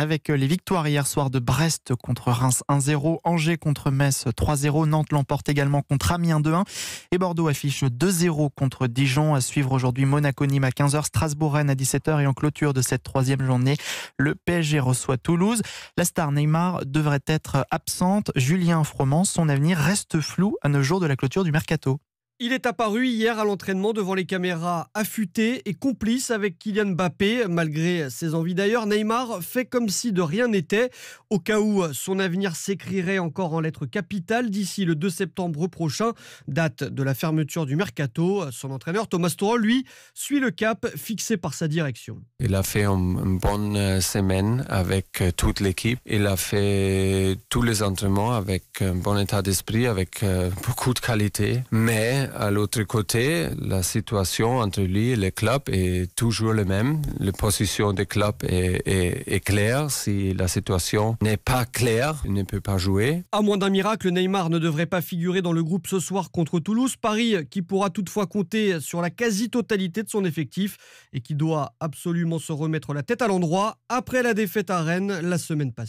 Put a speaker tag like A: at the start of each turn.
A: avec euh, les victoires hier soir de Brest contre Reims 1-0, Angers contre Metz 3-0, Nantes l'emporte également contre Amiens 2-1 et Bordeaux affiche 2-0 contre Dijon. À suivre aujourd'hui Monaco Nîmes à 15h, Strasbourg-Rennes à 17h et en clôture de cette troisième journée, le PSG reçoit Toulouse. La star Neymar devrait être absente. Julien Froment, son avenir reste flou à nos jours de la clôture du mercato.
B: Il est apparu hier à l'entraînement devant les caméras affûté et complice avec Kylian Mbappé. Malgré ses envies d'ailleurs, Neymar fait comme si de rien n'était. Au cas où son avenir s'écrirait encore en lettres capitales d'ici le 2 septembre prochain, date de la fermeture du mercato, son entraîneur Thomas Tuchel, lui, suit le cap fixé par sa direction.
C: Il a fait une bonne semaine avec euh, toute l'équipe. Il a fait tous les entraînements avec un bon état d'esprit, avec euh, beaucoup de qualité. Mais à l'autre côté, la situation entre lui et les clubs est toujours la même. La position des clubs est, est claire. Si la situation n'est pas claire, il ne peut pas jouer.
B: À moins d'un miracle, Neymar ne devrait pas figurer dans le groupe ce soir contre Toulouse. Paris qui pourra toutefois compter sur la quasi-totalité de son effectif et qui doit absolument se remettre la tête à l'endroit après la défaite à Rennes la semaine passée.